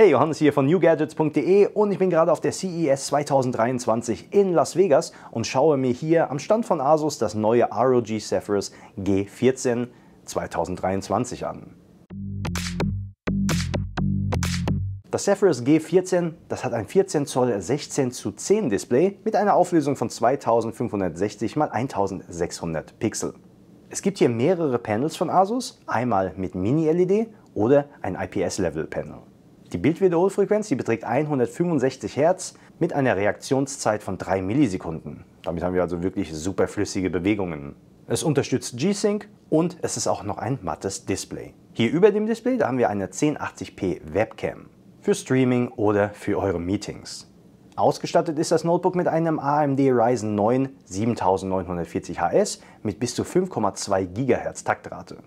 Hey, Johannes hier von newgadgets.de und ich bin gerade auf der CES 2023 in Las Vegas und schaue mir hier am Stand von Asus das neue ROG Zephyrus G14 2023 an. Das Zephyrus G14, das hat ein 14 Zoll 16 zu 10 Display mit einer Auflösung von 2560 x 1600 Pixel. Es gibt hier mehrere Panels von Asus, einmal mit Mini-LED oder ein IPS-Level-Panel. Die Bildwiederholfrequenz die beträgt 165 Hertz mit einer Reaktionszeit von 3 Millisekunden. Damit haben wir also wirklich superflüssige Bewegungen. Es unterstützt G-Sync und es ist auch noch ein mattes Display. Hier über dem Display da haben wir eine 1080p Webcam für Streaming oder für eure Meetings. Ausgestattet ist das Notebook mit einem AMD Ryzen 9 7940HS mit bis zu 5,2 GHz Taktrate.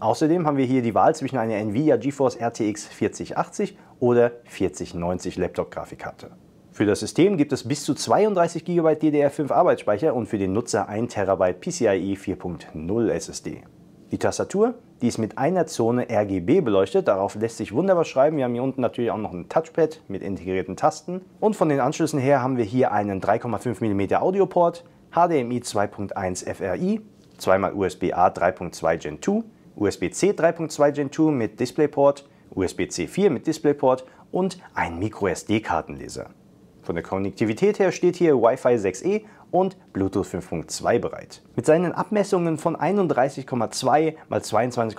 Außerdem haben wir hier die Wahl zwischen einer Nvidia GeForce RTX 4080 oder 4090 Laptop-Grafikkarte. Für das System gibt es bis zu 32 GB DDR5 Arbeitsspeicher und für den Nutzer 1 TB PCIe 4.0 SSD. Die Tastatur, die ist mit einer Zone RGB beleuchtet, darauf lässt sich wunderbar schreiben. Wir haben hier unten natürlich auch noch ein Touchpad mit integrierten Tasten. Und von den Anschlüssen her haben wir hier einen 3,5 mm Audioport, HDMI 2.1 FRI, zweimal USB-A 3.2 Gen 2, USB-C 3.2 Gen 2 mit DisplayPort, USB-C 4 mit DisplayPort und ein MicroSD-Kartenleser. Von der Konnektivität her steht hier Wi-Fi 6E und Bluetooth 5.2 bereit. Mit seinen Abmessungen von 31,2 x 22,7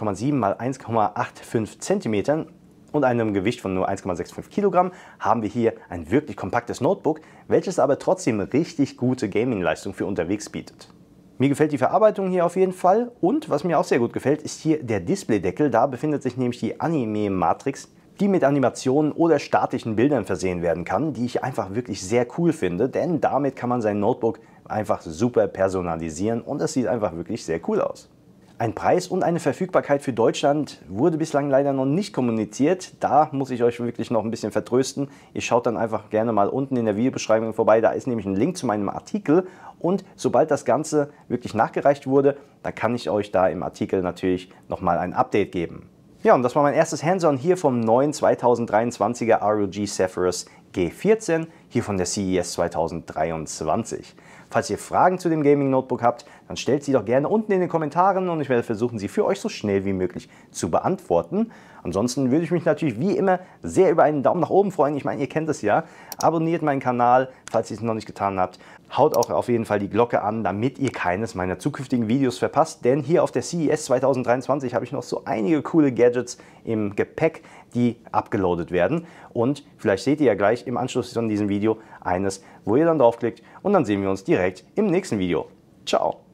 x 1,85 cm und einem Gewicht von nur 1,65 kg haben wir hier ein wirklich kompaktes Notebook, welches aber trotzdem richtig gute Gaming-Leistung für unterwegs bietet. Mir gefällt die Verarbeitung hier auf jeden Fall und was mir auch sehr gut gefällt, ist hier der Displaydeckel. Da befindet sich nämlich die Anime-Matrix, die mit Animationen oder statischen Bildern versehen werden kann, die ich einfach wirklich sehr cool finde, denn damit kann man sein Notebook einfach super personalisieren und das sieht einfach wirklich sehr cool aus. Ein Preis und eine Verfügbarkeit für Deutschland wurde bislang leider noch nicht kommuniziert. Da muss ich euch wirklich noch ein bisschen vertrösten. Ihr schaut dann einfach gerne mal unten in der Videobeschreibung vorbei. Da ist nämlich ein Link zu meinem Artikel. Und sobald das Ganze wirklich nachgereicht wurde, da kann ich euch da im Artikel natürlich nochmal ein Update geben. Ja, und das war mein erstes Hands-on hier vom neuen 2023er ROG Zephyrus G14, hier von der CES 2023. Falls ihr Fragen zu dem Gaming Notebook habt, dann stellt sie doch gerne unten in den Kommentaren und ich werde versuchen, sie für euch so schnell wie möglich zu beantworten. Ansonsten würde ich mich natürlich wie immer sehr über einen Daumen nach oben freuen. Ich meine, ihr kennt es ja. Abonniert meinen Kanal, falls ihr es noch nicht getan habt. Haut auch auf jeden Fall die Glocke an, damit ihr keines meiner zukünftigen Videos verpasst. Denn hier auf der CES 2023 habe ich noch so einige coole Gadgets im Gepäck, die abgeloadet werden. Und vielleicht seht ihr ja gleich im Anschluss an diesem Video eines, wo ihr dann draufklickt. Und dann sehen wir uns direkt im nächsten Video. Ciao!